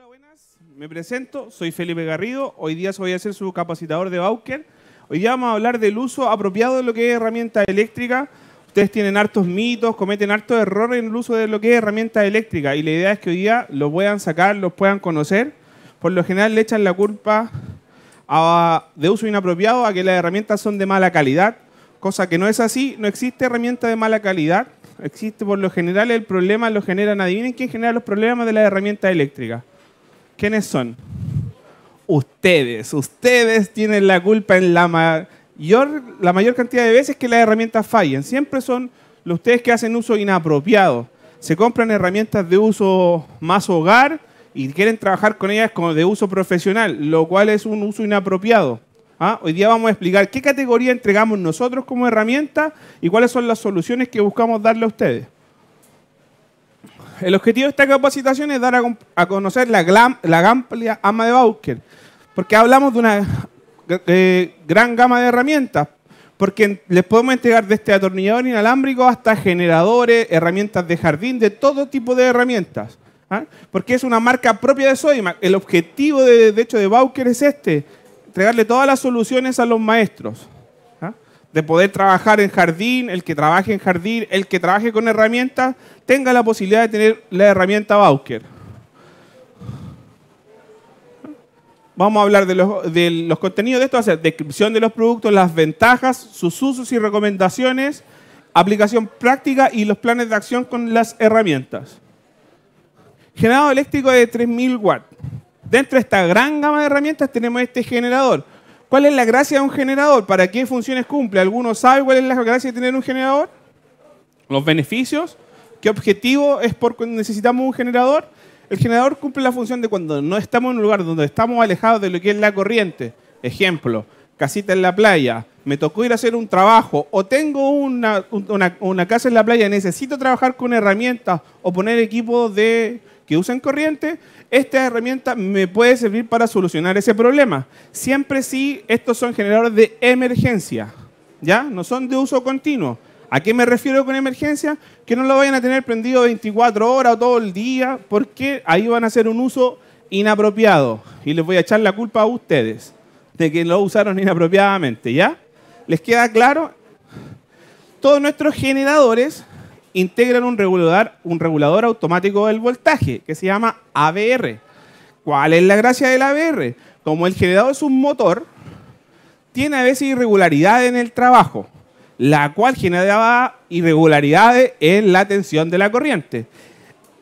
Hola, buenas. Me presento, soy Felipe Garrido. Hoy día voy a ser su capacitador de Bauker. Hoy día vamos a hablar del uso apropiado de lo que es herramienta eléctrica. Ustedes tienen hartos mitos, cometen hartos errores en el uso de lo que es herramienta eléctrica y la idea es que hoy día los puedan sacar, los puedan conocer. Por lo general le echan la culpa de uso inapropiado a que las herramientas son de mala calidad, cosa que no es así. No existe herramienta de mala calidad existe por lo general el problema, lo generan, adivinen quién genera los problemas de las herramientas eléctricas. ¿Quiénes son? Ustedes. Ustedes tienen la culpa en la mayor, la mayor cantidad de veces que las herramientas fallan. Siempre son los ustedes que hacen uso inapropiado. Se compran herramientas de uso más hogar y quieren trabajar con ellas como de uso profesional, lo cual es un uso inapropiado. ¿Ah? Hoy día vamos a explicar qué categoría entregamos nosotros como herramienta y cuáles son las soluciones que buscamos darle a ustedes. El objetivo de esta capacitación es dar a, conocer la, la, amplia ama de Bauker, porque hablamos de una eh, gran gama de herramientas, porque les podemos entregar desde atornillador inalámbrico hasta generadores, herramientas de jardín, de todo tipo de herramientas. ¿ah? Porque es una marca propia de Sodimac. El objetivo, de, hecho, de Bauker es este, entregarle todas las soluciones a los maestros de poder trabajar en jardín, el que trabaje en jardín, el que trabaje con herramientas, tenga la posibilidad de tener la herramienta Bauker. Vamos a hablar de los, contenidos de esto, o descripción de los productos, las ventajas, sus usos y recomendaciones, aplicación práctica y los planes de acción con las herramientas. Generador eléctrico de 3.000 watts. Dentro de esta gran gama de herramientas tenemos este generador. ¿Cuál es la gracia de un generador? ¿Para qué funciones cumple? ¿Alguno sabe cuál es la gracia de tener un generador? ¿Los beneficios? ¿Qué objetivo es por necesitamos un generador? El generador cumple la función de cuando no estamos en un lugar donde estamos alejados de lo que es la corriente. Ejemplo, casita en la playa, me tocó ir a hacer un trabajo o tengo una, una, una casa en la playa, necesito trabajar con herramientas o poner equipos de que usen corriente, esta herramienta me puede servir para solucionar ese problema. Siempre sí, estos son generadores de emergencia, ¿ya? No son de uso continuo. ¿A qué me refiero con emergencia? Que no lo vayan a tener prendido 24 horas o todo el día, porque ahí van a hacer un uso inapropiado. Y les voy a echar la culpa a ustedes de que lo usaron inapropiadamente, ¿ya? ¿Les queda claro? Todos nuestros generadores integran un regulador, un regulador automático del voltaje que se llama ABR. ¿Cuál es la gracia del ABR? Como el generador es un motor, tiene a veces irregularidades en el trabajo, la cual generaba irregularidades en la tensión de la corriente.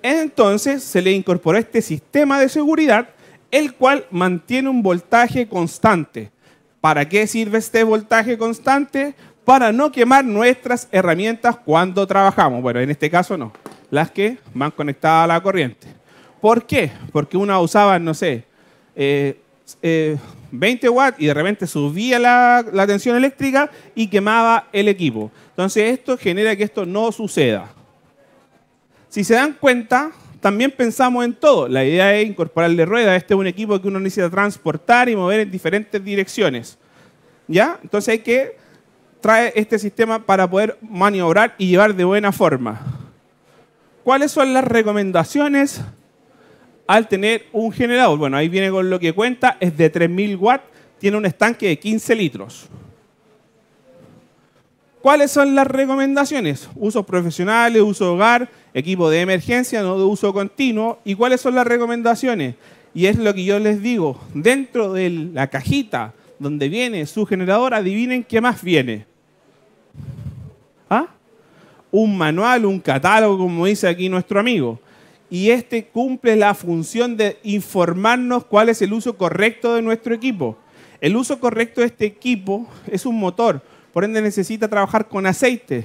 Entonces se le incorporó este sistema de seguridad, el cual mantiene un voltaje constante. ¿Para qué sirve este voltaje constante? para no quemar nuestras herramientas cuando trabajamos. Bueno, en este caso no, las que van conectadas a la corriente. ¿Por qué? Porque uno usaba, no sé, 20 eh, eh, watts y de repente subía la, la, tensión eléctrica y quemaba el equipo. Entonces esto genera que esto no suceda. Si se dan cuenta, también pensamos en todo. La idea es incorporarle ruedas. Este es un equipo que uno necesita transportar y mover en diferentes direcciones. ¿Ya? Entonces hay que trae este sistema para poder maniobrar y llevar de buena forma. ¿Cuáles son las recomendaciones al tener un generador? Bueno, ahí viene con lo que cuenta, es de 3000 watts, tiene un estanque de 15 litros. ¿Cuáles son las recomendaciones? Usos profesionales, uso hogar, equipo de emergencia, no de uso continuo. ¿Y cuáles son las recomendaciones? Y es lo que yo les digo, dentro de la cajita donde viene su generador, adivinen qué más viene. ¿Ah? Un manual, un catálogo, como dice aquí nuestro amigo. Y este cumple la función de informarnos cuál es el uso correcto de nuestro equipo. El uso correcto de este equipo es un motor, por ende necesita trabajar con aceite.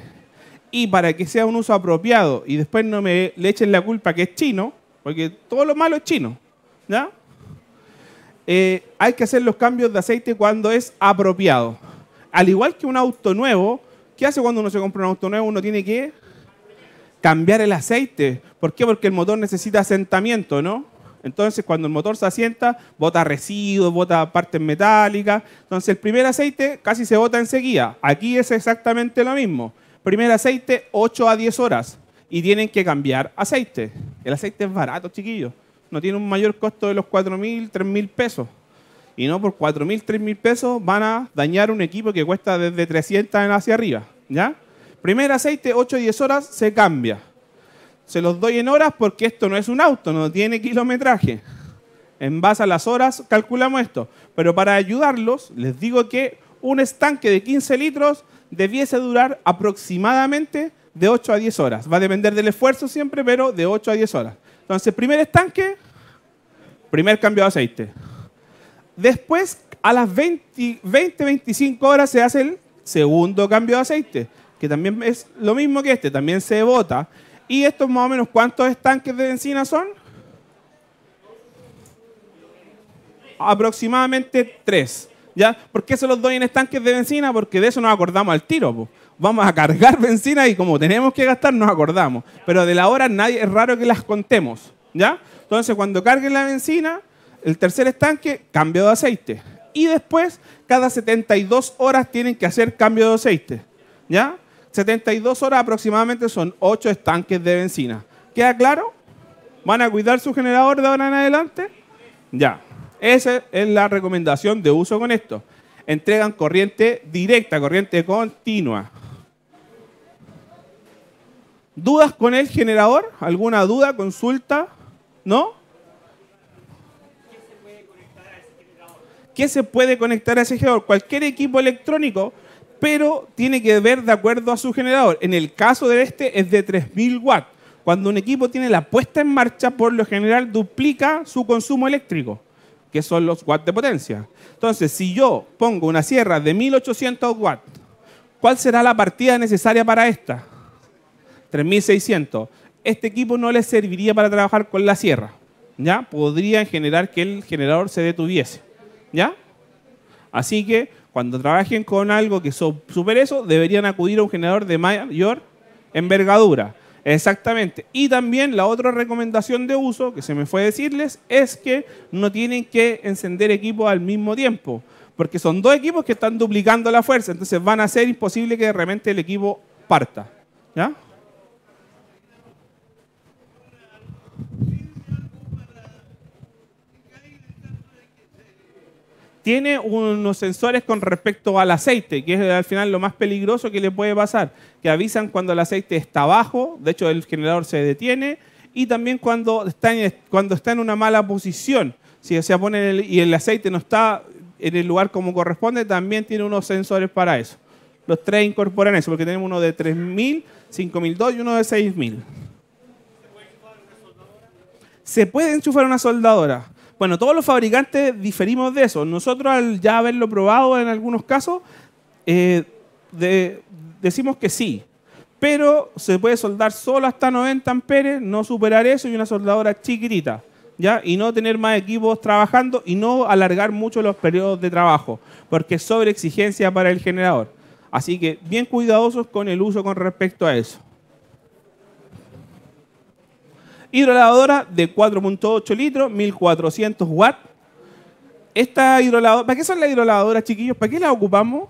Y para que sea un uso apropiado y después no me le echen la culpa que es chino, porque todo lo malo es chino, ¿ya? Eh, hay que hacer los cambios de aceite cuando es apropiado. Al igual que un auto nuevo, ¿qué hace cuando uno se compra un auto nuevo? Uno tiene que cambiar el aceite. ¿Por qué? Porque el motor necesita asentamiento, ¿no? Entonces, cuando el motor se asienta, bota residuos, bota partes metálicas. Entonces, el primer aceite casi se bota enseguida. Aquí es exactamente lo mismo. Primer aceite, 8 a 10 horas. Y tienen que cambiar aceite. El aceite es barato, chiquillos no tiene un mayor costo de los 4.000, 3.000 pesos. Y no por 4.000, 3.000 pesos van a dañar un equipo que cuesta desde 300 en hacia arriba. ¿Ya? Primer aceite, 8 10 horas, se cambia. Se los doy en horas porque esto no es un auto, no tiene kilometraje. En base a las horas calculamos esto. Pero para ayudarlos, les digo que un estanque de 15 litros debiese durar aproximadamente de 8 a 10 horas. Va a depender del esfuerzo siempre, pero de 8 a 10 horas. Entonces, primer estanque, primer cambio de aceite. Después, a las 20, 20, 25 horas se hace el segundo cambio de aceite, que también es lo mismo que este, también se bota. ¿Y estos más o menos cuántos estanques de benzina son? Aproximadamente tres. ¿Ya? ¿Por qué se los doy en estanques de benzina? Porque de eso nos acordamos al tiro. Po vamos a cargar benzina y como tenemos que gastar nos acordamos. Pero de la hora nadie, es raro que las contemos, ¿ya? Entonces cuando carguen la benzina, el tercer estanque, cambio de aceite. Y después, cada 72 horas tienen que hacer cambio de aceite, ¿ya? 72 horas aproximadamente son 8 estanques de benzina. ¿Queda claro? ¿Van a cuidar su generador de ahora en adelante? Ya. Esa es la recomendación de uso con esto. Entregan corriente directa, corriente continua. ¿Dudas con el generador? ¿Alguna duda, consulta? ¿No? ¿Qué se puede conectar a ese generador? ¿Qué se puede conectar a ese generador? Cualquier equipo electrónico, pero tiene que ver de acuerdo a su generador. En el caso de este es de 3.000 watts. Cuando un equipo tiene la puesta en marcha, por lo general duplica su consumo eléctrico, que son los watts de potencia. Entonces, si yo pongo una sierra de 1.800 watts, ¿cuál será la partida necesaria para esta? 3600. Este equipo no les serviría para trabajar con la sierra. ¿Ya? Podría generar que el generador se detuviese. ¿Ya? Así que cuando trabajen con algo que supere eso, deberían acudir a un generador de mayor envergadura. Exactamente. Y también la otra recomendación de uso que se me fue a decirles es que no tienen que encender equipos al mismo tiempo, porque son dos equipos que están duplicando la fuerza, entonces van a ser imposible que de repente el equipo parta. ¿Ya? Tiene unos sensores con respecto al aceite, que es al final lo más peligroso que le puede pasar, que avisan cuando el aceite está bajo, de hecho el generador se detiene, y también cuando está en, cuando está en una mala posición. Si se pone y el aceite no está en el lugar como corresponde, también tiene unos sensores para eso. Los tres incorporan eso, porque tenemos uno de 3.000, 5.002 y uno de 6.000. ¿Se puede enchufar una soldadora? Bueno, todos los fabricantes diferimos de eso. Nosotros, al ya haberlo probado en algunos casos, eh, decimos que sí. Pero se puede soldar solo hasta 90 amperes, no superar eso y una soldadora chiquitita. ¿ya? Y no tener más equipos trabajando y no alargar mucho los periodos de trabajo, porque es sobre exigencia para el generador. Así que bien cuidadosos con el uso con respecto a eso. Hidrolavadora de 4.8 litros, 1400 watts. Esta hidrolavadora, ¿para qué son las hidrolavadoras, chiquillos? ¿Para qué las ocupamos?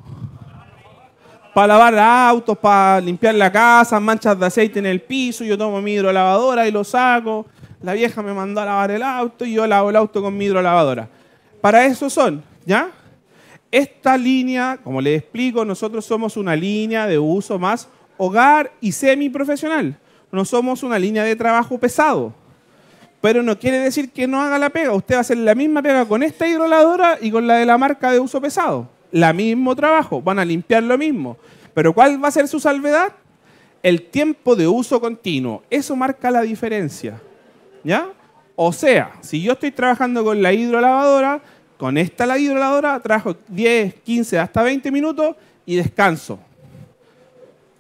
Para lavar autos, para limpiar la casa, manchas de aceite en el piso, yo tomo mi hidrolavadora y lo saco. La vieja me mandó a lavar el auto y yo lavo el auto con mi hidrolavadora. Para eso son, ¿ya? Esta línea, como les explico, nosotros somos una línea de uso más hogar y semiprofesional no somos una línea de trabajo pesado. Pero no quiere decir que no haga la pega. Usted va a hacer la misma pega con esta hidroladora y con la de la marca de uso pesado. La mismo trabajo, van a limpiar lo mismo. Pero ¿cuál va a ser su salvedad? El tiempo de uso continuo. Eso marca la diferencia. ¿Ya? O sea, si yo estoy trabajando con la hidrolavadora, con esta la hidroladora trabajo 10, 15, hasta 20 minutos y descanso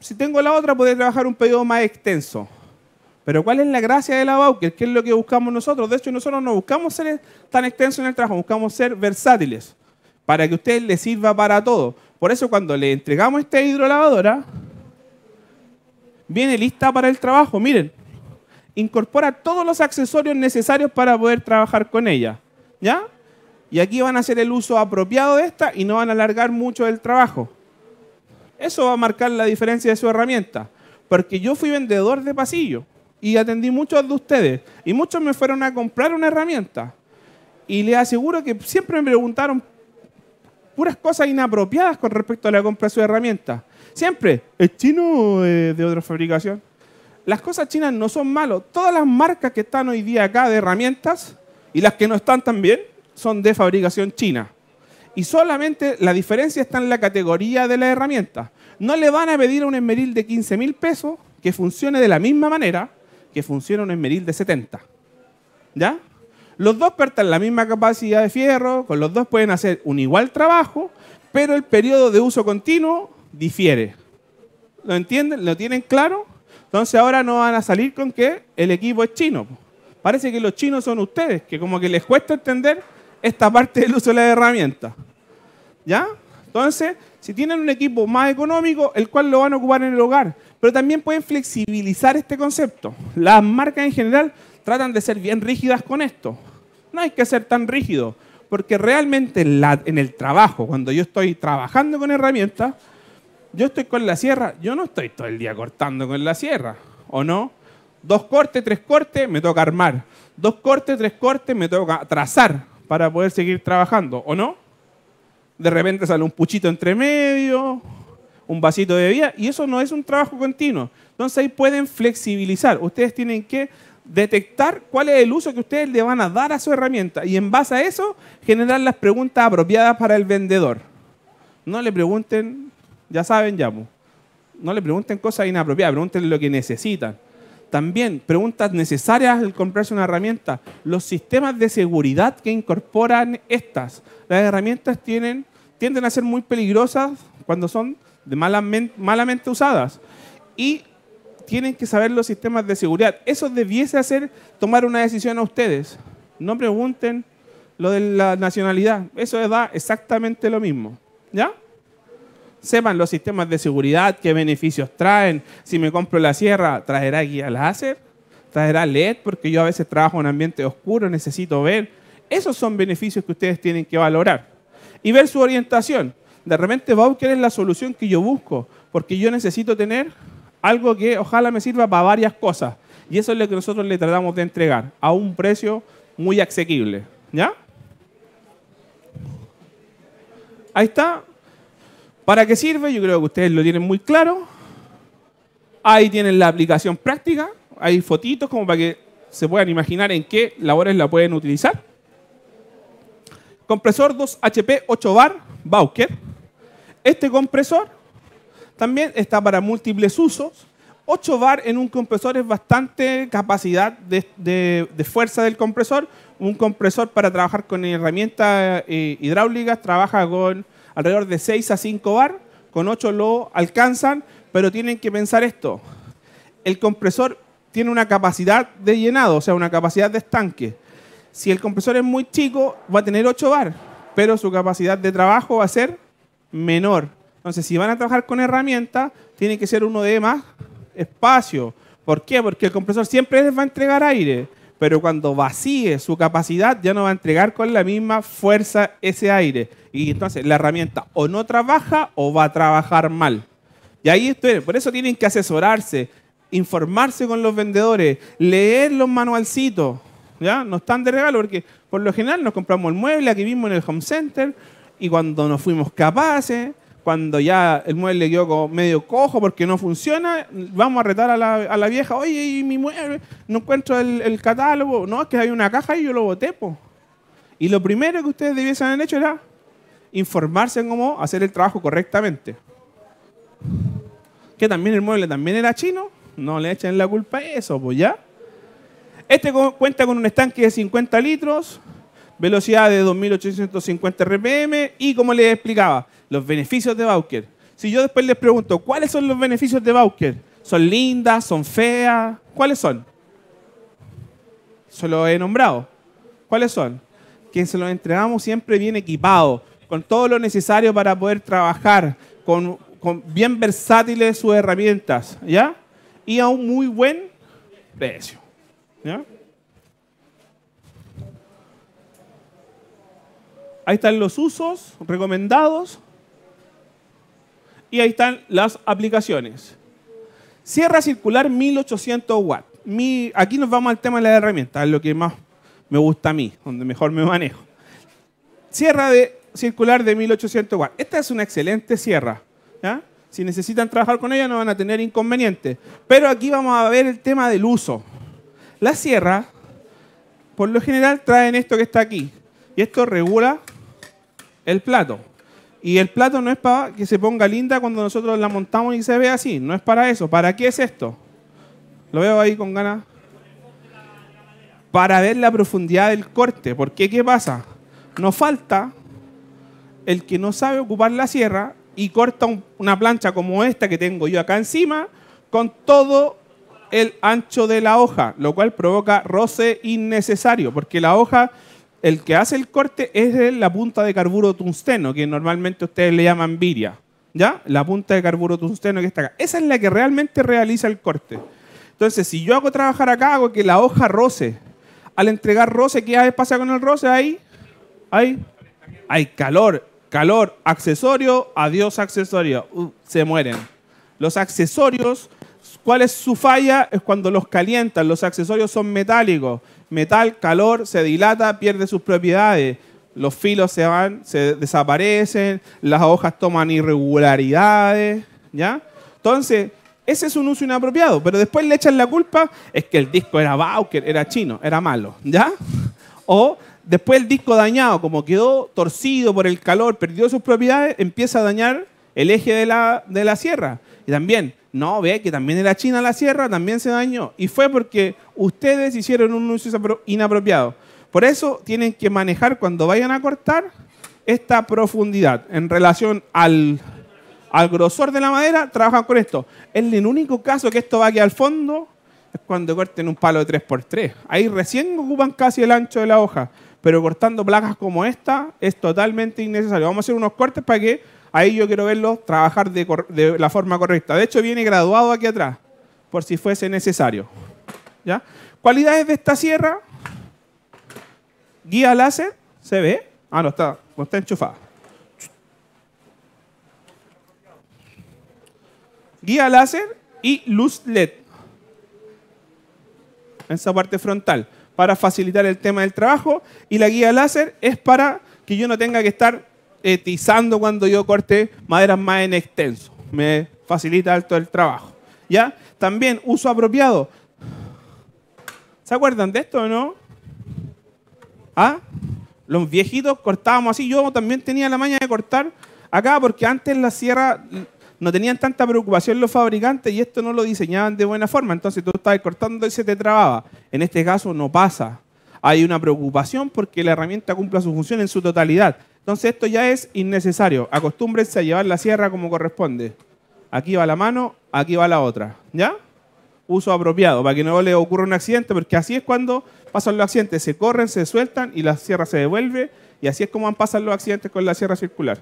si tengo la otra, puedo trabajar un periodo más extenso. Pero ¿cuál es la gracia de la Bauker? ¿Qué es lo que buscamos nosotros? De hecho, nosotros no buscamos ser tan extensos en el trabajo, buscamos ser versátiles para que usted le sirva para todo. Por eso cuando le entregamos esta hidrolavadora, viene lista para el trabajo. Miren, incorpora todos los accesorios necesarios para poder trabajar con ella. ¿Ya? Y aquí van a hacer el uso apropiado de esta y no van a alargar mucho el trabajo. Eso va a marcar la diferencia de su herramienta. Porque yo fui vendedor de pasillo y atendí muchos de ustedes. Y muchos me fueron a comprar una herramienta. Y les aseguro que siempre me preguntaron puras cosas inapropiadas con respecto a la compra de su herramienta. Siempre, ¿es chino o es de otra fabricación? Las cosas chinas no son malas. Todas las marcas que están hoy día acá de herramientas y las que no están también son de fabricación china. Y solamente la diferencia está en la categoría de la herramienta. No le van a pedir a un esmeril de 15 mil pesos que funcione de la misma manera que funciona un esmeril de 70. ¿Ya? Los dos a la misma capacidad de fierro, con los dos pueden hacer un igual trabajo, pero el periodo de uso continuo difiere. ¿Lo entienden? ¿Lo tienen claro? Entonces ahora no van a salir con que el equipo es chino. Parece que los chinos son ustedes, que como que les cuesta entender esta parte del uso de la herramienta. ¿Ya? Entonces, si tienen un equipo más económico, el cual lo van a ocupar en el hogar, pero también pueden flexibilizar este concepto. Las marcas en general tratan de ser bien rígidas con esto. No hay que ser tan rígido, porque realmente en el trabajo, cuando yo estoy trabajando con herramientas, yo estoy con la sierra, yo no estoy todo el día cortando con la sierra, ¿o no? Dos cortes, tres cortes, me toca armar. Dos cortes, tres cortes, me toca trazar para poder seguir trabajando, ¿o no? De repente sale un puchito entre medio, un vasito de vía y eso no es un trabajo continuo. Entonces ahí pueden flexibilizar. Ustedes tienen que detectar cuál es el uso que ustedes le van a dar a su herramienta y en base a eso generar las preguntas apropiadas para el vendedor. No le pregunten, ya saben, llamo. no le pregunten cosas inapropiadas, pregunten lo que necesitan. También preguntas necesarias al comprarse una herramienta. Los sistemas de seguridad que incorporan estas. Las herramientas tienden a ser muy peligrosas cuando son de malamente, usadas. Y tienen que saber los sistemas de seguridad. Eso debiese hacer tomar una decisión a ustedes. No pregunten lo de la nacionalidad. Eso da exactamente lo mismo. ¿Ya? sepan los sistemas de seguridad, qué beneficios traen. Si me compro la sierra, ¿traerá guía láser? ¿Traerá LED? Porque yo a veces trabajo en ambiente oscuro, necesito ver. Esos son beneficios que ustedes tienen que valorar. Y ver su orientación. De repente ¿qué es la solución que yo busco, porque yo necesito tener algo que ojalá me sirva para varias cosas. Y eso es lo que nosotros le tratamos de entregar a un precio muy asequible. ¿Ya? Ahí está ¿Para qué sirve? Yo creo que ustedes lo tienen muy claro. Ahí tienen la aplicación práctica, hay fotitos como para que se puedan imaginar en qué labores la pueden utilizar. Compresor 2HP 8 bar Bauker. Este compresor también está para múltiples usos. 8 bar en un compresor es bastante capacidad de, fuerza del compresor. Un compresor para trabajar con herramientas eh, hidráulicas trabaja con alrededor de 6 a 5 bar, con 8 lo alcanzan, pero tienen que pensar esto. El compresor tiene una capacidad de llenado, o sea, una capacidad de estanque. Si el compresor es muy chico, va a tener 8 bar, pero su capacidad de trabajo va a ser menor. Entonces, si van a trabajar con herramientas, tiene que ser uno de más espacio. ¿Por qué? Porque el compresor siempre les va a entregar aire pero cuando vacíe su capacidad ya no va a entregar con la misma fuerza ese aire. Y entonces la herramienta o no trabaja o va a trabajar mal. Y ahí estoy, por eso tienen que asesorarse, informarse con los vendedores, leer los manualcitos. ¿ya? No están de regalo porque por lo general nos compramos el mueble aquí mismo en el home center y cuando nos fuimos capaces cuando ya el mueble quedó medio cojo porque no funciona, vamos a retar a la, a la vieja, oye, mi mueble, no encuentro el, catálogo, no, es que hay una caja y yo lo boté, po. Y lo primero que ustedes debiesen haber hecho era informarse en cómo hacer el trabajo correctamente. Que también el mueble también era chino, no le echen la culpa a eso, pues ya. Este cuenta con un estanque de 50 litros, velocidad de 2850 RPM y como les explicaba, los beneficios de Bauker. Si yo después les pregunto, ¿cuáles son los beneficios de Bauker? ¿Son lindas? ¿Son feas? ¿Cuáles son? Se los he nombrado. ¿Cuáles son? Que se los entregamos siempre bien equipado, con todo lo necesario para poder trabajar, con, con bien versátiles sus herramientas, ¿ya? Y a un muy buen precio, ¿ya? Ahí están los usos recomendados y ahí están las aplicaciones. Sierra circular 1800 watts. aquí nos vamos al tema de herramienta. Es lo que más me gusta a mí, donde mejor me manejo. Sierra de, circular de 1800 watts. Esta es una excelente sierra. Si necesitan trabajar con ella no van a tener inconveniente. Pero aquí vamos a ver el tema del uso. La sierra, por lo general, traen esto que está aquí. Y esto regula el plato. Y el plato no es para que se ponga linda cuando nosotros la montamos y se ve así. No es para eso. ¿Para qué es esto? Lo veo ahí con ganas. Para ver la profundidad del corte. ¿Por qué ¿Qué pasa? Nos falta el que no sabe ocupar la sierra y corta una plancha como esta que tengo yo acá encima con todo el ancho de la hoja, lo cual provoca roce innecesario, porque la hoja el que hace el corte es la punta de carburo tungsteno, que normalmente ustedes le llaman viria. ¿Ya? La punta de carburo tungsteno que está acá. Esa es la que realmente realiza el corte. Entonces, si yo hago trabajar acá, hago que la hoja roce. Al entregar roce, ¿qué pasa con el roce? Ahí, ahí, hay calor, calor, accesorio, adiós accesorio. Uh, se mueren. Los accesorios, ¿cuál es su falla? Es cuando los calientan. Los accesorios son metálicos metal, calor, se dilata, pierde sus propiedades. Los filos se van, se desaparecen, las hojas toman irregularidades, ¿ya? Entonces, ese es un uso inapropiado, pero después le echan la culpa, es que el disco era Bauker, era chino, era malo, ¿ya? O después el disco dañado, como quedó torcido por el calor, perdió sus propiedades, empieza a dañar el eje de la, de la sierra. Y también no, ve que también en la China la sierra también se dañó. Y fue porque ustedes hicieron un uso inapropiado. Por eso tienen que manejar cuando vayan a cortar esta profundidad en relación al, grosor de la madera, trabajan con esto. En el único caso que esto va aquí al fondo es cuando corten un palo de 3x3. Ahí recién ocupan casi el ancho de la hoja, pero cortando placas como esta es totalmente innecesario. Vamos a hacer unos cortes para que Ahí yo quiero verlo trabajar de, la forma correcta. De hecho, viene graduado aquí atrás, por si fuese necesario. ¿Ya? Cualidades de esta sierra. Guía láser, se ve. Ah, no está, no está enchufada. Guía láser y luz LED. En esa parte frontal, para facilitar el tema del trabajo. Y la guía láser es para que yo no tenga que estar tizando cuando yo corté maderas más en extenso. Me facilita todo el trabajo. ¿Ya? También uso apropiado. ¿Se acuerdan de esto o no? ¿Ah? Los viejitos cortábamos así. Yo también tenía la maña de cortar acá porque antes en la sierra no tenían tanta preocupación los fabricantes y esto no lo diseñaban de buena forma. Entonces tú estabas cortando y se te trababa. En este caso no pasa. Hay una preocupación porque la herramienta cumple su función en su totalidad. Entonces esto ya es innecesario. Acostúmbrense a llevar la sierra como corresponde. Aquí va la mano, aquí va la otra. ¿Ya? Uso apropiado para que no le ocurra un accidente, porque así es cuando pasan los accidentes. Se corren, se sueltan y la sierra se devuelve. Y así es como van pasar los accidentes con la sierra circular.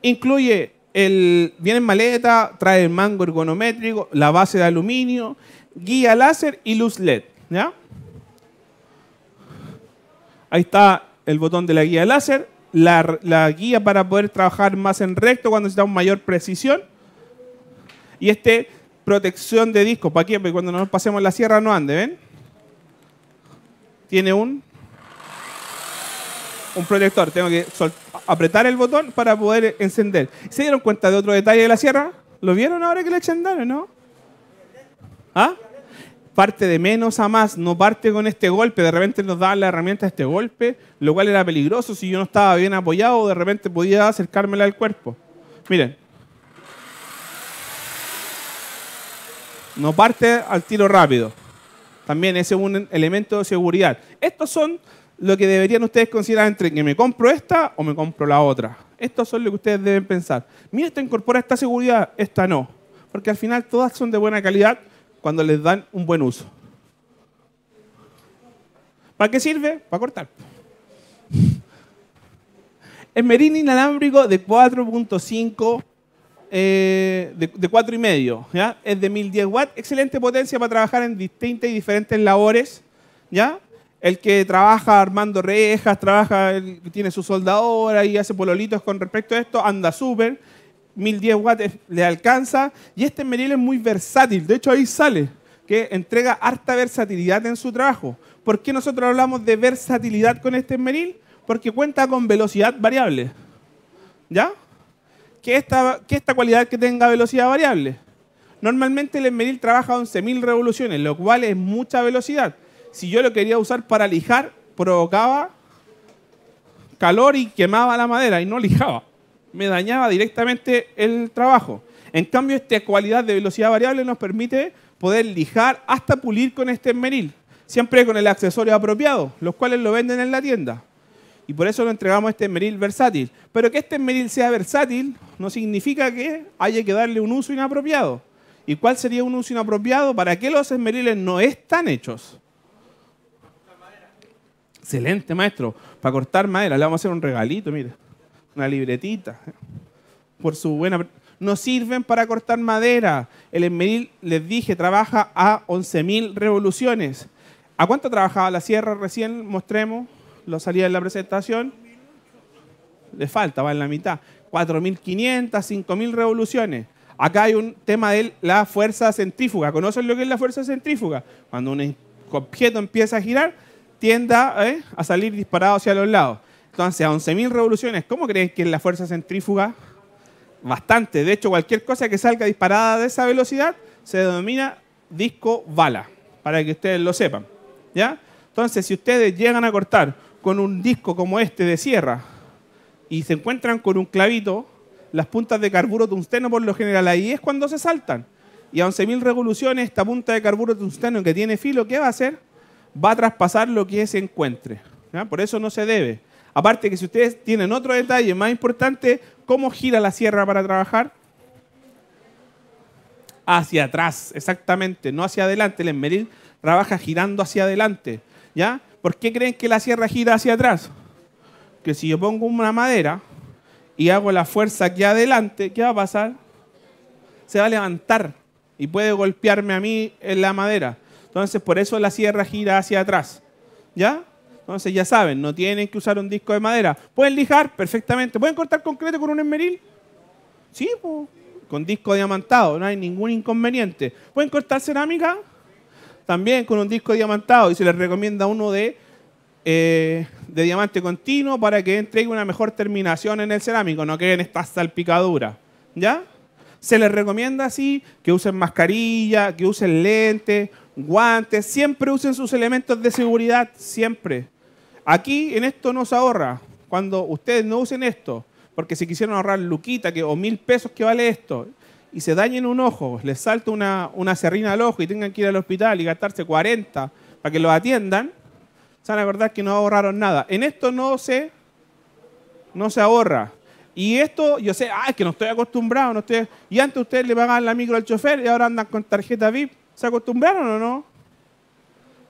Incluye el, viene en maleta, trae el mango ergonométrico, la base de aluminio, guía láser y luz LED. ¿Ya? Ahí está el botón de la guía láser, la, guía para poder trabajar más en recto cuando necesitamos mayor precisión. Y este, protección de disco, ¿para que cuando nos pasemos la sierra no ande, ¿ven? Tiene un, un protector, tengo que apretar el botón para poder encender. ¿Se dieron cuenta de otro detalle de la sierra? ¿Lo vieron ahora que le echan daño, no? ¿Ah? parte de menos a más, no parte con este golpe, de repente nos da la herramienta de este golpe, lo cual era peligroso, si yo no estaba bien apoyado, de repente podía acercármela al cuerpo. Miren. No parte al tiro rápido. También ese es un elemento de seguridad. Estos son lo que deberían ustedes considerar entre que me compro esta o me compro la otra. Estos son lo que ustedes deben pensar. Mira, esta incorpora esta seguridad, esta no. Porque al final todas son de buena calidad, cuando les dan un buen uso. ¿Para qué sirve? Para cortar. Es merino inalámbrico de 4.5, eh, de, 4,5, Es de 1010 watts, excelente potencia para trabajar en distintas y diferentes labores, ¿ya? El que trabaja armando rejas, trabaja, tiene su soldadora y hace pololitos con respecto a esto, anda súper 1010 watts le alcanza. Y este esmeril es muy versátil, de hecho ahí sale, que entrega harta versatilidad en su trabajo. ¿Por qué nosotros hablamos de versatilidad con este esmeril? Porque cuenta con velocidad variable. ¿Ya? Que esta, que esta cualidad que tenga velocidad variable. Normalmente el esmeril trabaja 11.000 revoluciones, lo cual es mucha velocidad. Si yo lo quería usar para lijar, provocaba calor y quemaba la madera y no lijaba me dañaba directamente el trabajo. En cambio, esta cualidad de velocidad variable nos permite poder lijar hasta pulir con este esmeril, siempre con el accesorio apropiado, los cuales lo venden en la tienda. Y por eso lo entregamos este esmeril versátil. Pero que este esmeril sea versátil no significa que haya que darle un uso inapropiado. ¿Y cuál sería un uso inapropiado? ¿Para qué los esmeriles no están hechos? Excelente, maestro. Para cortar madera, le vamos a hacer un regalito, mire una libretita, por su buena... No sirven para cortar madera. El esmeril, les dije, trabaja a 11.000 revoluciones. ¿A cuánto trabajaba la sierra recién? Mostremos, lo salía en la presentación. Le falta, va en la mitad. 4.500, 5.000 revoluciones. Acá hay un tema de la fuerza centrífuga. ¿Conocen lo que es la fuerza centrífuga? Cuando un objeto empieza a girar, tiende eh, a salir disparado hacia los lados. Entonces, a 11.000 revoluciones, ¿cómo creen que es la fuerza centrífuga? Bastante. De hecho, cualquier cosa que salga disparada de esa velocidad se denomina disco bala, para que ustedes lo sepan. ¿ya? Entonces, si ustedes llegan a cortar con un disco como este de sierra y se encuentran con un clavito, las puntas de carburo tungsteno por lo general ahí es cuando se saltan. Y a 11.000 revoluciones, esta punta de carburo tungsteno que tiene filo, ¿qué va a hacer? Va a traspasar lo que se encuentre. Por eso no se debe. Aparte que si ustedes tienen otro detalle más importante, ¿cómo gira la sierra para trabajar? Hacia atrás, exactamente, no hacia adelante. El esmeril trabaja girando hacia adelante. ¿Ya? ¿Por qué creen que la sierra gira hacia atrás? Que si yo pongo una madera y hago la fuerza aquí adelante, ¿qué va a pasar? Se va a levantar y puede golpearme a mí en la madera. Entonces, por eso la sierra gira hacia atrás. ¿Ya? Entonces ya saben, no tienen que usar un disco de madera. Pueden lijar perfectamente. ¿Pueden cortar concreto con un esmeril? Sí, con disco diamantado, no hay ningún inconveniente. ¿Pueden cortar cerámica? También con un disco diamantado y se les recomienda uno de, eh, de diamante continuo para que entregue una mejor terminación en el cerámico, no queden estas salpicaduras. ¿Ya? Se les recomienda así que usen mascarilla, que usen lentes, guantes, siempre usen sus elementos de seguridad, siempre. Aquí en esto no se ahorra. Cuando ustedes no usen esto, porque si quisieron ahorrar luquita que, o mil pesos que vale esto, y se dañen un ojo, les salta una, serrina al ojo y tengan que ir al hospital y gastarse 40 para que lo atiendan, se la verdad que no ahorraron nada. En esto no se, no se ahorra. Y esto, yo sé, ah, es que no estoy acostumbrado, no estoy... Y antes ustedes le pagaban la micro al chofer y ahora andan con tarjeta VIP. ¿Se acostumbraron o no?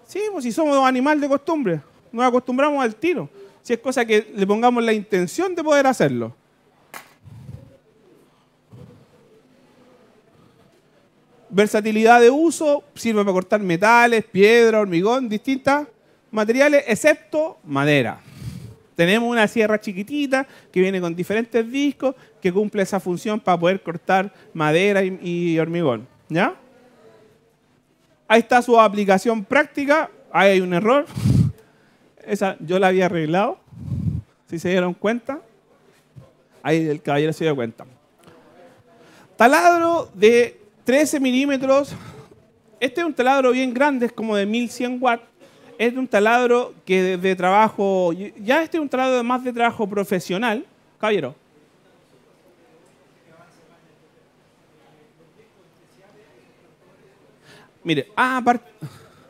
Sí, pues si somos dos animales de costumbre. Nos acostumbramos al tiro. Si es cosa que le pongamos la intención de poder hacerlo. Versatilidad de uso sirve para cortar metales, piedra, hormigón, distintos materiales, excepto madera. Tenemos una sierra chiquitita que viene con diferentes discos que cumple esa función para poder cortar madera y, hormigón. ¿Ya? Ahí está su aplicación práctica. Ahí hay un error esa yo la había arreglado. Si se dieron cuenta, ahí el caballero se dio cuenta. Taladro de 13 milímetros. Este es un taladro bien grande, es como de 1100 watts. Este es un taladro que de, de, trabajo, ya este es un taladro más de trabajo profesional. Caballero. Mire, ah,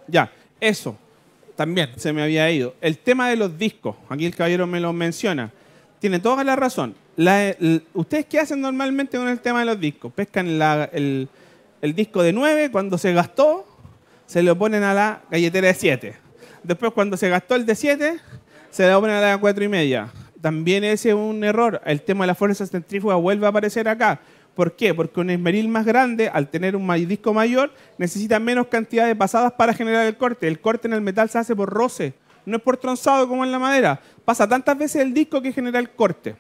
ya, eso. También se me había ido. El tema de los discos, aquí el caballero me lo menciona. Tiene toda la razón. La, ¿Ustedes qué hacen normalmente con el tema de los discos? Pescan el, disco de 9 cuando se gastó, se lo ponen a la galletera de 7. Después, cuando se gastó el de 7, se lo ponen a la 4 y media. También ese es un error. El tema de la fuerza centrífuga vuelve a aparecer acá. ¿Por qué? Porque un esmeril más grande, al tener un disco mayor, necesita menos cantidad de pasadas para generar el corte. El corte en el metal se hace por roce, no es por tronzado como en la madera. Pasa tantas veces el disco que genera el corte.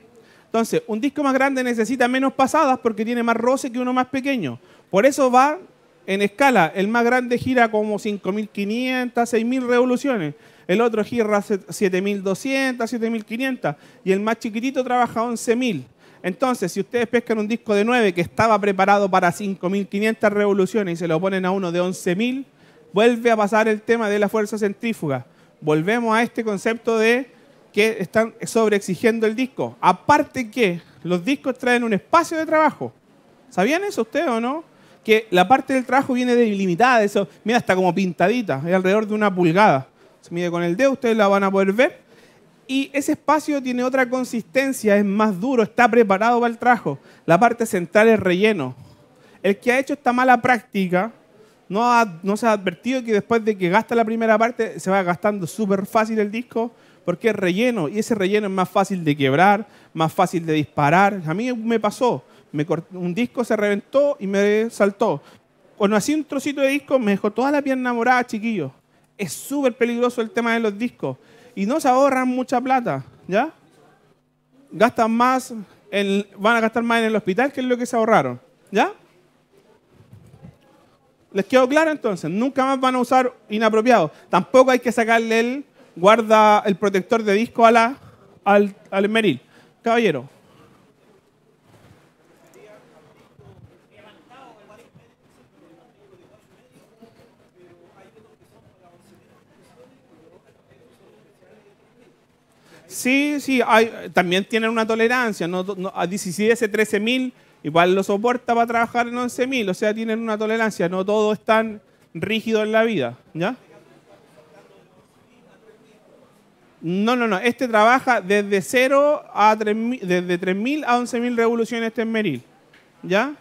Entonces, un disco más grande necesita menos pasadas porque tiene más roce que uno más pequeño. Por eso va en escala. El más grande gira como 5.500, 6.000 revoluciones. El otro gira 7.200, 7.500. Y el más chiquitito trabaja 11.000. Entonces, si ustedes pescan un disco de 9 que estaba preparado para 5.500 revoluciones y se lo ponen a uno de 11.000, vuelve a pasar el tema de la fuerza centrífuga. Volvemos a este concepto de que están sobreexigiendo el disco. Aparte que los discos traen un espacio de trabajo. ¿Sabían eso ustedes o no? Que la parte del trabajo viene delimitada, eso, mira, está como pintadita, es alrededor de una pulgada. Se mide con el dedo, ustedes la van a poder ver. Y ese espacio tiene otra consistencia, es más duro, está preparado para el trajo La parte central es relleno. El que ha hecho esta mala práctica no, se ha advertido que después de que gasta la primera parte se va gastando súper fácil el disco porque es relleno y ese relleno es más fácil de quebrar, más fácil de disparar. A mí me pasó, un disco se reventó y me saltó. Cuando hacía un trocito de disco me dejó toda la pierna morada, chiquillo. Es súper peligroso el tema de los discos y no se ahorran mucha plata, ¿ya? Gastan más, van a gastar más en el hospital que es lo que se ahorraron, ¿ya? ¿Les quedó claro entonces? Nunca más van a usar inapropiado. Tampoco hay que sacarle el guarda, el protector de disco a la, al, al Caballero, Sí, sí, hay, también tienen una tolerancia. No, no a 17, 13.000 igual lo soporta para trabajar en 11.000. O sea, tienen una tolerancia. No todo es tan rígido en la vida. ¿Ya? No, no, no. Este trabaja desde 0 a desde 3.000 a 11.000 revoluciones Meril. ¿Ya?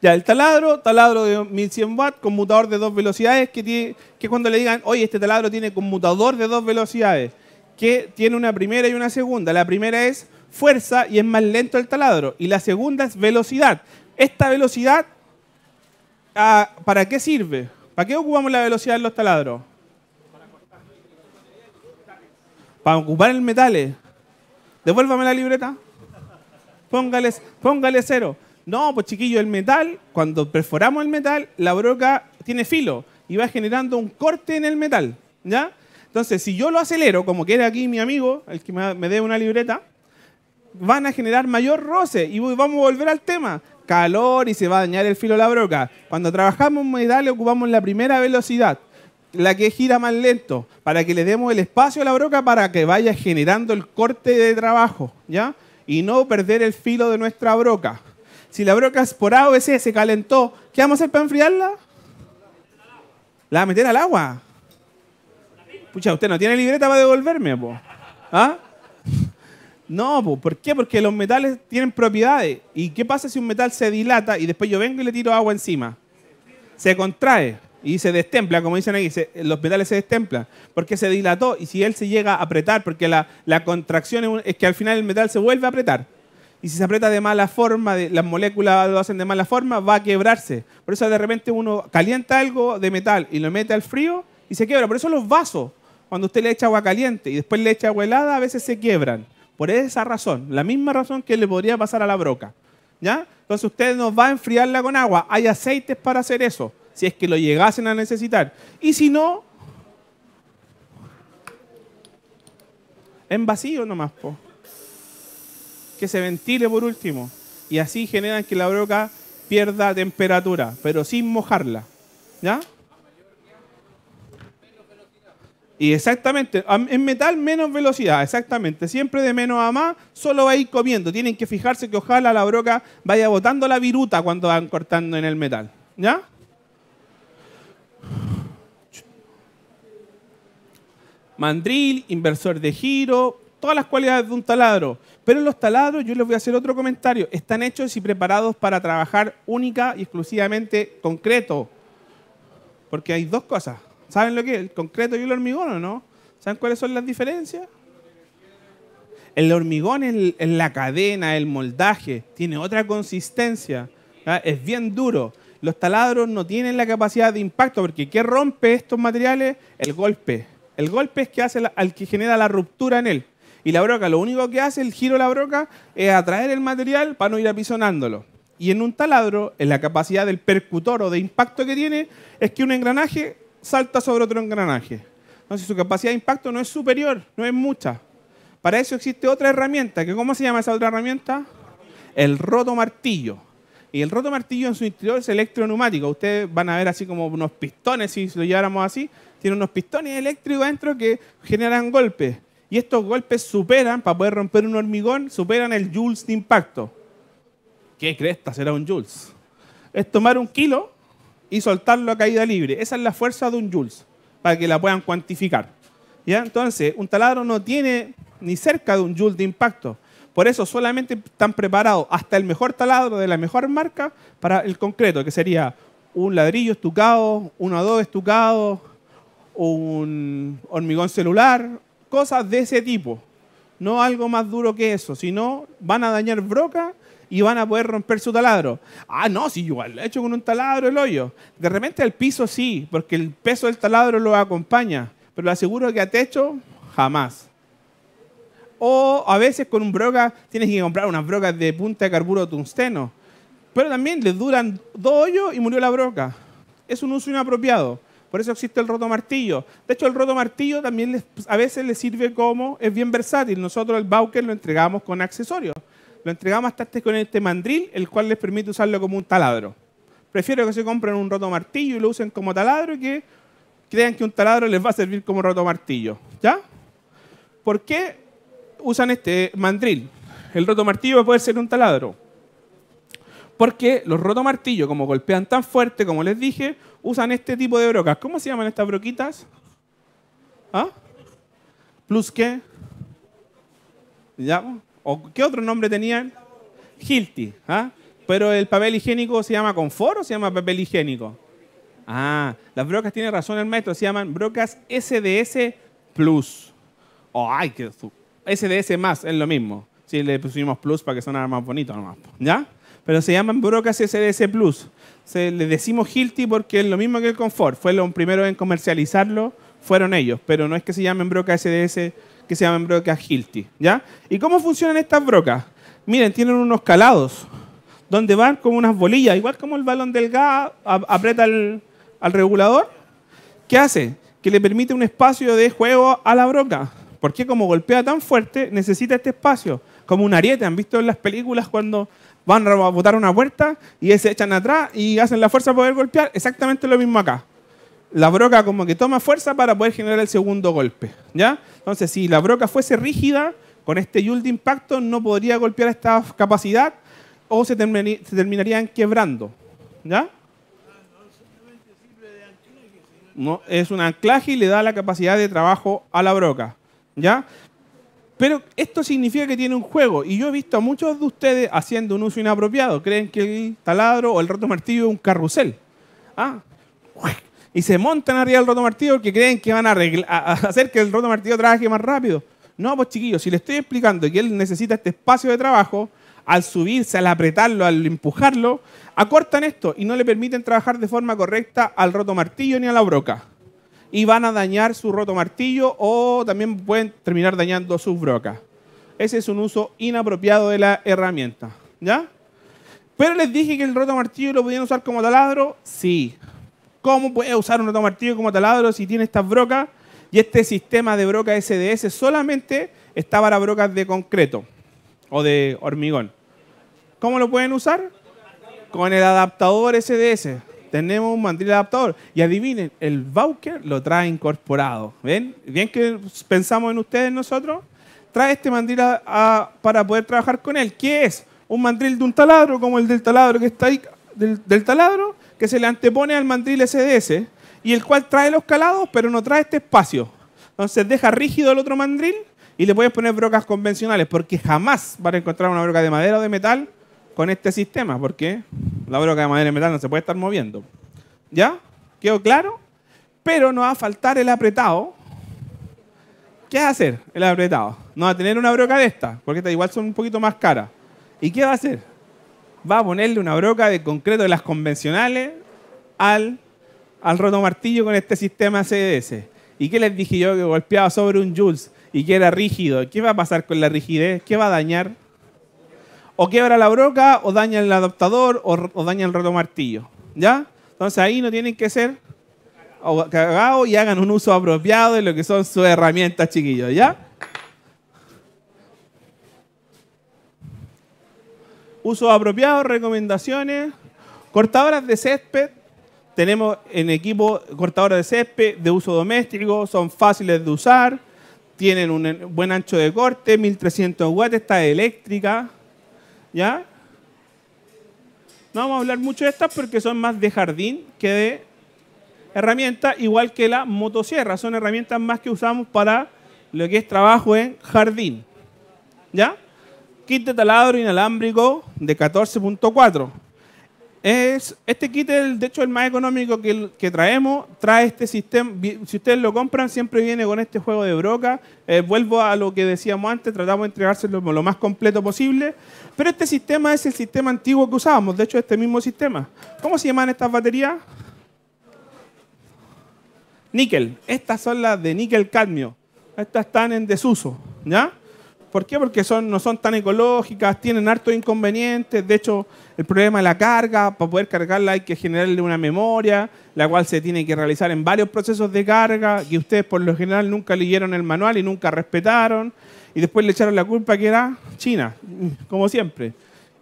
Ya, el taladro, taladro de 1100 watts, conmutador de dos velocidades, que, tiene, que cuando le digan, oye, este taladro tiene conmutador de dos velocidades, que tiene una primera y una segunda. La primera es fuerza y es más lento el taladro. Y la segunda es velocidad. Esta velocidad, ah, ¿para qué sirve? ¿Para qué ocupamos la velocidad en los taladros? Para ocupar el metal. Devuélvame la libreta. Póngales, póngale cero. No, pues chiquillo, el metal, cuando perforamos el metal, la broca tiene filo y va generando un corte en el metal, ¿ya? Entonces, si yo lo acelero, como quiere aquí mi amigo, el que me dé una libreta, van a generar mayor roce y vamos a volver al tema. Calor y se va a dañar el filo de la broca. Cuando trabajamos metal ocupamos la primera velocidad, la que gira más lento, para que le demos el espacio a la broca para que vaya generando el corte de trabajo, ¿ya? Y no perder el filo de nuestra broca. Si la broca es por A se calentó, ¿qué vamos a hacer para enfriarla? La va a meter al agua. Pucha, usted no tiene libreta para devolverme, po. ¿Ah? No, po. ¿por qué? Porque los metales tienen propiedades. ¿Y qué pasa si un metal se dilata y después yo vengo y le tiro agua encima? Se contrae y se destempla, como dicen aquí, los metales se destemplan, porque se dilató y si él se llega a apretar, porque la, contracción es que al final el metal se vuelve a apretar. Y si se aprieta de mala forma, las moléculas lo hacen de mala forma, va a quebrarse. Por eso de repente uno calienta algo de metal y lo mete al frío y se quiebra. Por eso los vasos, cuando usted le echa agua caliente y después le echa agua helada, a veces se quiebran. Por esa razón, la misma razón que le podría pasar a la broca. ¿Ya? Entonces usted nos va a enfriarla con agua. Hay aceites para hacer eso, si es que lo llegasen a necesitar. Y si no, en vacío nomás, po que se ventile por último. Y así generan que la broca pierda temperatura, pero sin mojarla. ¿Ya? Y exactamente, en metal menos velocidad, exactamente. Siempre de menos a más, solo va a ir comiendo. Tienen que fijarse que ojalá la broca vaya botando la viruta cuando van cortando en el metal. ¿Ya? Mandril, inversor de giro, todas las cualidades de un taladro. Pero los taladros, yo les voy a hacer otro comentario, están hechos y preparados para trabajar única y exclusivamente concreto. Porque hay dos cosas. ¿Saben lo que es el concreto y el hormigón no? ¿Saben cuáles son las diferencias? El hormigón es la cadena, el moldaje, tiene otra consistencia, es bien duro. Los taladros no tienen la capacidad de impacto porque ¿qué rompe estos materiales? El golpe. El golpe es que al que genera la ruptura en él. Y la broca, lo único que hace el giro de la broca es atraer el material para no ir apisonándolo. Y en un taladro, en la capacidad del percutor o de impacto que tiene, es que un engranaje salta sobre otro engranaje. Entonces su capacidad de impacto no es superior, no es mucha. Para eso existe otra herramienta, que ¿cómo se llama esa otra herramienta? El roto martillo. Y el roto martillo en su interior es electroneumático. Ustedes van a ver así como unos pistones, si lo lleváramos así. Tiene unos pistones eléctricos dentro que generan golpes. Y estos golpes superan, para poder romper un hormigón, superan el joules de impacto. ¿Qué cresta será un joules? Es tomar un kilo y soltarlo a caída libre. Esa es la fuerza de un joules, para que la puedan cuantificar. ¿Ya? Entonces, un taladro no tiene ni cerca de un joule de impacto. Por eso solamente están preparados hasta el mejor taladro de la mejor marca para el concreto, que sería un ladrillo estucado, un adobe estucado, un hormigón celular, cosas de ese tipo. No algo más duro que eso, sino van a dañar broca y van a poder romper su taladro. Ah, no, si igual lo he hecho con un taladro el hoyo. De repente al piso sí, porque el peso del taladro lo acompaña, pero le aseguro que a techo jamás. O a veces con un broca tienes que comprar unas brocas de punta de carburo tungsteno, pero también le duran dos hoyos y murió la broca. Es un uso inapropiado. Por eso existe el roto martillo. De hecho, el roto martillo también a veces le sirve como, es bien versátil. Nosotros el Bauker lo entregamos con accesorios. Lo entregamos hasta este, con este mandril, el cual les permite usarlo como un taladro. Prefiero que se compren un roto martillo y lo usen como taladro que crean que un taladro les va a servir como roto martillo. ¿Ya? ¿Por qué usan este mandril? El roto martillo puede ser un taladro. Porque los rotomartillos, como golpean tan fuerte, como les dije, usan este tipo de brocas. ¿Cómo se llaman estas broquitas? ¿Ah? ¿Plus qué? ¿Ya? ¿O qué otro nombre tenían? Hilti. ¿ah? Pero el papel higiénico se llama confort o se llama papel higiénico? Ah, las brocas tiene razón el maestro, se llaman brocas SDS Plus. Oh, ay, que SDS más, es lo mismo. Si le pusimos plus para que sonara más bonito nomás. ¿Ya? pero se llaman brocas SDS Plus. Se, le decimos Hilti porque es lo mismo que el Confort. Fue los primeros en comercializarlo, fueron ellos, pero no es que se llamen brocas SDS, que se llamen brocas Hilti. ¿ya? ¿Y cómo funcionan estas brocas? Miren, tienen unos calados donde van como unas bolillas, igual como el balón del gas aprieta al, regulador. ¿Qué hace? Que le permite un espacio de juego a la broca. Porque como golpea tan fuerte, necesita este espacio. Como un ariete. ¿Han visto en las películas cuando van a botar una puerta y se echan atrás y hacen la fuerza para poder golpear. Exactamente lo mismo acá. La broca como que toma fuerza para poder generar el segundo golpe. ¿ya? Entonces, si la broca fuese rígida, con este yul de impacto no podría golpear esta capacidad o se, terminarían quebrando. ¿Ya? No, es un anclaje y le da la capacidad de trabajo a la broca. ¿Ya? Pero esto significa que tiene un juego. Y yo he visto a muchos de ustedes haciendo un uso inapropiado. Creen que el taladro o el roto martillo es un carrusel. Ah, y se montan arriba del roto martillo porque creen que van a, a hacer que el roto martillo trabaje más rápido. No, pues chiquillos, si le estoy explicando que él necesita este espacio de trabajo, al subirse, al apretarlo, al empujarlo, acortan esto y no le permiten trabajar de forma correcta al roto martillo ni a la broca y van a dañar su roto martillo o también pueden terminar dañando sus brocas. Ese es un uso inapropiado de la herramienta. ¿Ya? Pero les dije que el roto martillo lo podían usar como taladro. Sí. ¿Cómo puede usar un roto martillo como taladro si tiene estas brocas? Y este sistema de broca SDS solamente está para brocas de concreto o de hormigón. ¿Cómo lo pueden usar? Con el adaptador SDS tenemos un mandril adaptador. Y adivinen, el Bowker lo trae incorporado. ¿Ven? Bien que pensamos en ustedes nosotros. Trae este mandril para poder trabajar con él. ¿Qué es? Un mandril de un taladro, como el del taladro que está ahí, del, taladro, que se le antepone al mandril SDS y el cual trae los calados, pero no trae este espacio. Entonces deja rígido el otro mandril y le puedes poner brocas convencionales, porque jamás van a encontrar una broca de madera o de metal con este sistema, qué? La broca de madera y metal no se puede estar moviendo. ¿Ya? ¿Quedó claro? Pero no va a faltar el apretado. ¿Qué va a hacer el apretado? No va a tener una broca de esta, porque estas igual son un poquito más caras. ¿Y qué va a hacer? Va a ponerle una broca de concreto de las convencionales al, al martillo con este sistema CDS. ¿Y qué les dije yo que golpeaba sobre un Jules y que era rígido? ¿Qué va a pasar con la rigidez? ¿Qué va a dañar? o quiebra la broca, o daña el adaptador, o, daña el roto martillo. ¿Ya? Entonces ahí no tienen que ser cagados y hagan un uso apropiado de lo que son sus herramientas, chiquillos. ¿Ya? Uso apropiado, recomendaciones. Cortadoras de césped. Tenemos en equipo cortadoras de césped de uso doméstico, son fáciles de usar, tienen un buen ancho de corte, 1300 watts, está eléctrica, ¿Ya? No vamos a hablar mucho de estas porque son más de jardín que de herramienta, igual que la motosierra. Son herramientas más que usamos para lo que es trabajo en jardín. ¿Ya? Kit de taladro inalámbrico de 14.4. Es, este kit, el, de hecho, el más económico que, que traemos, trae este sistema. Si ustedes lo compran, siempre viene con este juego de broca. Eh, vuelvo a lo que decíamos antes, tratamos de entregárselo lo más completo posible. Pero este sistema es el sistema antiguo que usábamos, de hecho, este mismo sistema. ¿Cómo se llaman estas baterías? Níquel. Estas son las de níquel cadmio. Estas están en desuso, ¿ya? ¿Por qué? Porque no son tan ecológicas, tienen hartos inconvenientes. De hecho, el problema de la carga, para poder cargarla hay que generarle una memoria, la cual se tiene que realizar en varios procesos de carga que ustedes por lo general nunca leyeron el manual y nunca respetaron. Y después le echaron la culpa que era China, como siempre.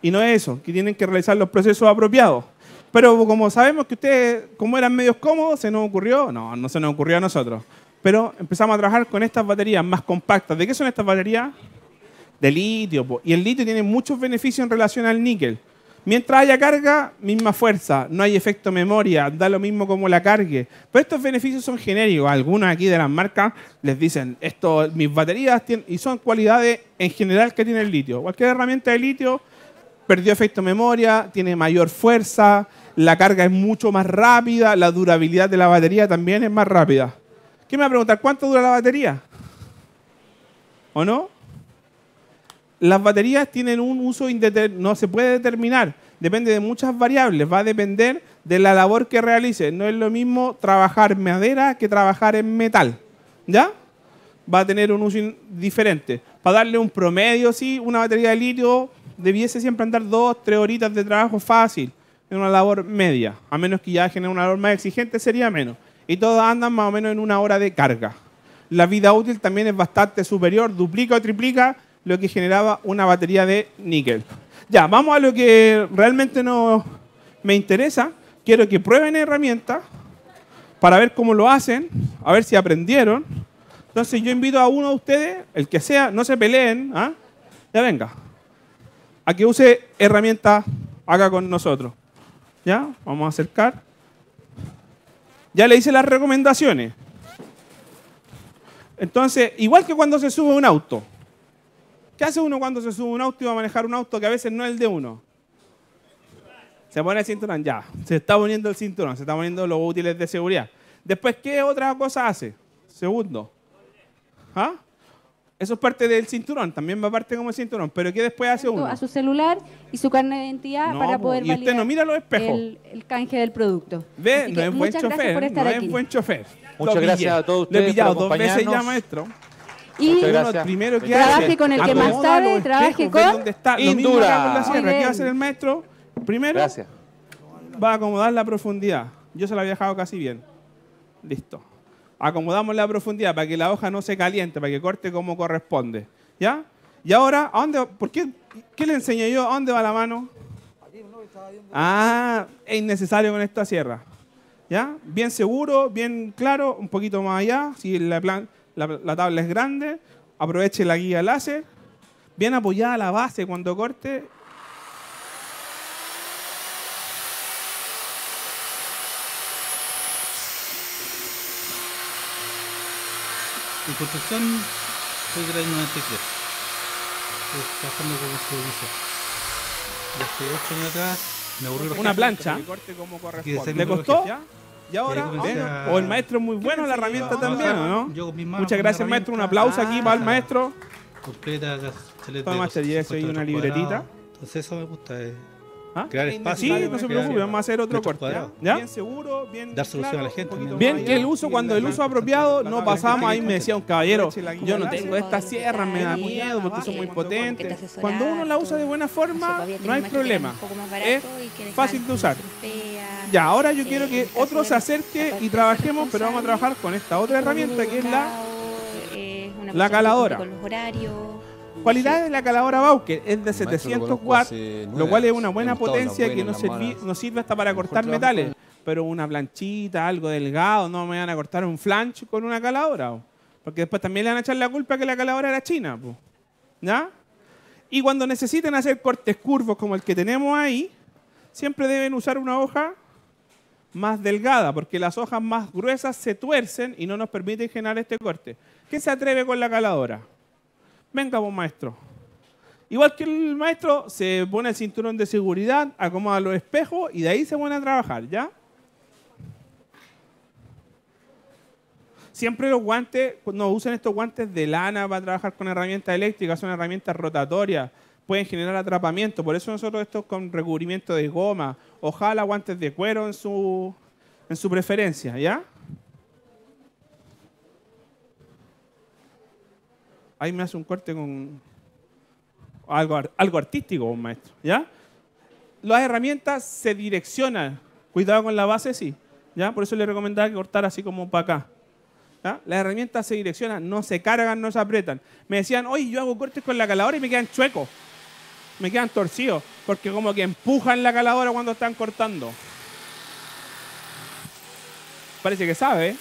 Y no es eso, que tienen que realizar los procesos apropiados. Pero como sabemos que ustedes, como eran medios cómodos, se nos ocurrió, no, no se nos ocurrió a nosotros. Pero empezamos a trabajar con estas baterías más compactas. ¿De qué son estas baterías? de litio. Y el litio tiene muchos beneficios en relación al níquel. Mientras haya carga, misma fuerza, no hay efecto memoria, da lo mismo como la cargue. Pero estos beneficios son genéricos. Algunos aquí de las marcas les dicen, esto, mis baterías tienen, y son cualidades en general que tiene el litio. Cualquier herramienta de litio perdió efecto memoria, tiene mayor fuerza, la carga es mucho más rápida, la durabilidad de la batería también es más rápida. ¿Qué me va a preguntar? ¿Cuánto dura la batería? ¿O no? las baterías tienen un uso no se puede determinar, depende de muchas variables, va a depender de la labor que realice. No es lo mismo trabajar madera que trabajar en metal, ¿ya? Va a tener un uso diferente. Para darle un promedio, sí, una batería de litio debiese siempre andar dos, tres horitas de trabajo fácil en una labor media, a menos que ya genere una labor más exigente, sería menos. Y todas andan más o menos en una hora de carga. La vida útil también es bastante superior, duplica o triplica lo que generaba una batería de níquel. Ya, vamos a lo que realmente no me interesa. Quiero que prueben herramientas para ver cómo lo hacen, a ver si aprendieron. Entonces yo invito a uno de ustedes, el que sea, no se peleen, ¿ah? ya venga, a que use herramientas acá con nosotros. ¿Ya? Vamos a acercar. Ya le hice las recomendaciones. Entonces, igual que cuando se sube un auto, ¿Qué hace uno cuando se sube un auto y va a manejar un auto que a veces no es el de uno? Se pone el cinturón, ya. Se está poniendo el cinturón, se está poniendo los útiles de seguridad. Después, ¿qué otra cosa hace? Segundo. ¿Ah? Eso es parte del cinturón, también va a parte como el cinturón. Pero ¿qué después hace uno? A su celular y su carnet de identidad para poder validar los espejos. El, canje del producto. Ve, no es buen chofer. buen chofer. Muchas gracias a todos ustedes. Le he maestro y primero que trabaje con el que más sabe, trabaje con... ¿Dónde está? ¿Qué va a hacer el maestro? Primero va a acomodar la profundidad. Yo se la había dejado casi bien. Listo. Acomodamos la profundidad para que la hoja no se caliente, para que corte como corresponde. ¿Ya? Y ahora, ¿a dónde? ¿Por qué? ¿Qué le enseñé yo? ¿A dónde va la mano? Ah, es innecesario con esta sierra. ¿Ya? Bien seguro, bien claro, un poquito más allá. Si la planta la, la tabla es grande, aproveche la guía láser, bien apoyada la base cuando corte En construcción soy grade 93. Estoy pues, trabajando con los este servicios. Desde este 8 años atrás me aburrió Una plancha. corte como corresponde. ¿Le costó? Y ahora, o, el maestro es muy bueno, la herramienta ah, también, ah, ¿no? Muchas gracias, maestro. Un aplauso aquí para el ah. maestro. Completa, Toma, y una libretita. Entonces eso me gusta. Eh. Sí, no se vamos a hacer otro cuarto Bien seguro, bien. Dar solución a la gente. Bien, el uso, cuando el uso apropiado, no pasamos. Ahí me decía un caballero, yo no tengo esta sierra, me da miedo porque son muy potente Cuando uno la usa de buena forma, no hay problema. Es fácil de usar. Ya, ahora yo quiero eh, que otro se acerque y trabajemos, pero vamos a trabajar con esta otra herramienta que es la, eh, la caladora. Con los cualidad de la caladora Bauker es de 700 watts, lo cual es una buena potencia que no, sirve hasta para cortar metales. Pero una planchita, algo delgado, no me van a cortar un flancho con una caladora. Porque después también le van a echar la culpa que la caladora era china. Y cuando necesiten hacer cortes curvos como el que tenemos ahí, siempre deben usar una hoja más delgada, porque las hojas más gruesas se tuercen y no nos permiten generar este corte. ¿Qué se atreve con la caladora? venga buen maestro. Igual que el maestro, se pone el cinturón de seguridad, acomoda los espejos y de ahí se pone a trabajar, ¿ya? Siempre los guantes, no usen estos guantes de lana para trabajar con herramientas eléctricas, son herramientas rotatorias, pueden generar atrapamiento. Por eso nosotros estos con recubrimiento de goma, ojalá guantes de cuero en su, en su preferencia, ¿ya? ahí me hace un corte con algo, algo artístico, un maestro, ¿ya? Las herramientas se direccionan, cuidado con la base, sí, ¿ya? Por eso le recomendaba cortar así como para acá. Las herramientas se direccionan, no se cargan, no se apretan. Me decían, oye, yo hago cortes con la caladora y me quedan chuecos, me quedan torcidos, porque como que empujan la caladora cuando están cortando. Parece que sabe, ¿eh?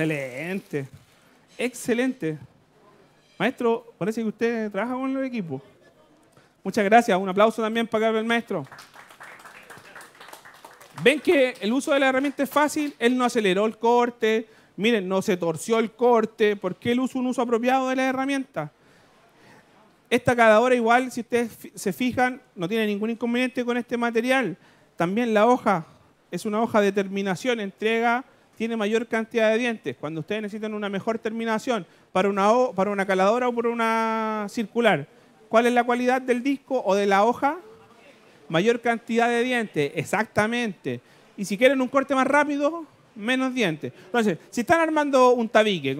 Excelente. Excelente. Maestro, parece que usted trabaja con el equipo. Muchas gracias. Un aplauso también para el maestro. Ven que el uso de la herramienta es fácil. Él no aceleró el corte. Miren, no se torció el corte. ¿Por qué él usa un uso apropiado de la herramienta? Esta cada hora igual, si ustedes se fijan, no tiene ningún inconveniente con este material. También la hoja es una hoja de terminación, entrega tiene mayor cantidad de dientes. Cuando ustedes necesitan una mejor terminación para una, para una caladora o para una circular, ¿cuál es la cualidad del disco o de la hoja? Mayor cantidad de dientes, exactamente. Y si quieren un corte más rápido, menos dientes. Entonces, si están armando un tabique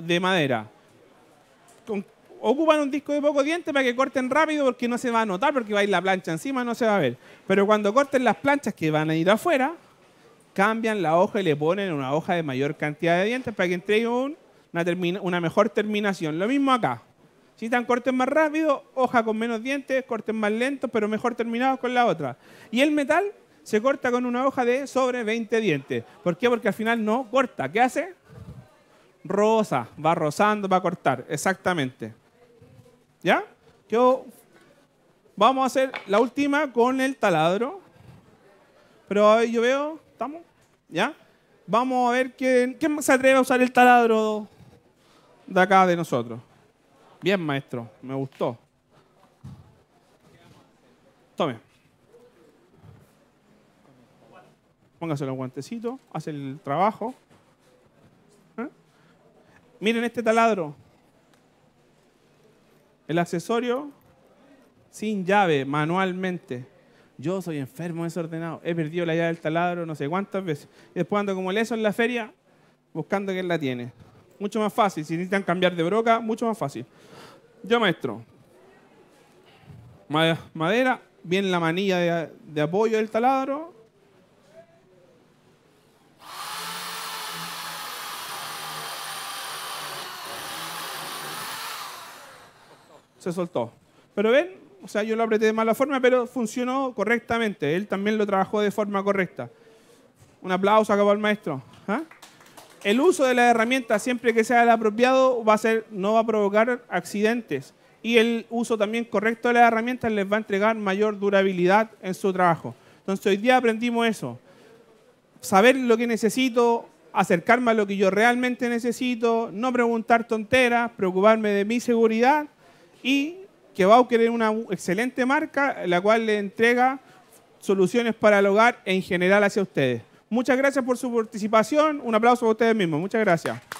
de madera, ocupan un disco de poco dientes para que corten rápido porque no se va a notar, porque va a ir la plancha encima, no se va a ver. Pero cuando corten las planchas que van a ir afuera, cambian la hoja y le ponen una hoja de mayor cantidad de dientes para que entregue una, mejor terminación. Lo mismo acá. Si están cortes más rápido, hoja con menos dientes, cortes más lentos, pero mejor terminados con la otra. Y el metal se corta con una hoja de sobre 20 dientes. ¿Por qué? Porque al final no corta. ¿Qué hace? Rosa, va rozando, va a cortar. Exactamente. ¿Ya? Yo vamos a hacer la última con el taladro. Pero hoy yo veo, ¿estamos? ¿Ya? Vamos a ver quién, se atreve a usar el taladro de acá de nosotros. Bien, maestro, me gustó. Tome. Póngase los guantecitos, hace el trabajo. ¿Eh? Miren este taladro. El accesorio sin llave, manualmente yo soy enfermo desordenado, he perdido la llave del taladro no sé cuántas veces. Y después ando como leso en la feria buscando quién la tiene. Mucho más fácil, si necesitan cambiar de broca, mucho más fácil. Yo maestro, madera, bien la manilla de, de apoyo del taladro, se soltó. Pero ven, o sea, yo lo apreté de mala forma, pero funcionó correctamente. Él también lo trabajó de forma correcta. Un aplauso acabó para el maestro. ¿ah? El uso de la herramienta, siempre que sea el apropiado, va a ser, no va a provocar accidentes. Y el uso también correcto de las herramientas les va a entregar mayor durabilidad en su trabajo. Entonces, hoy día aprendimos eso. Saber lo que necesito, acercarme a lo que yo realmente necesito, no preguntar tonteras, preocuparme de mi seguridad y que Bauker es una excelente marca, la cual le entrega soluciones para el hogar en general hacia ustedes. Muchas gracias por su participación. Un aplauso a ustedes mismos. Muchas gracias.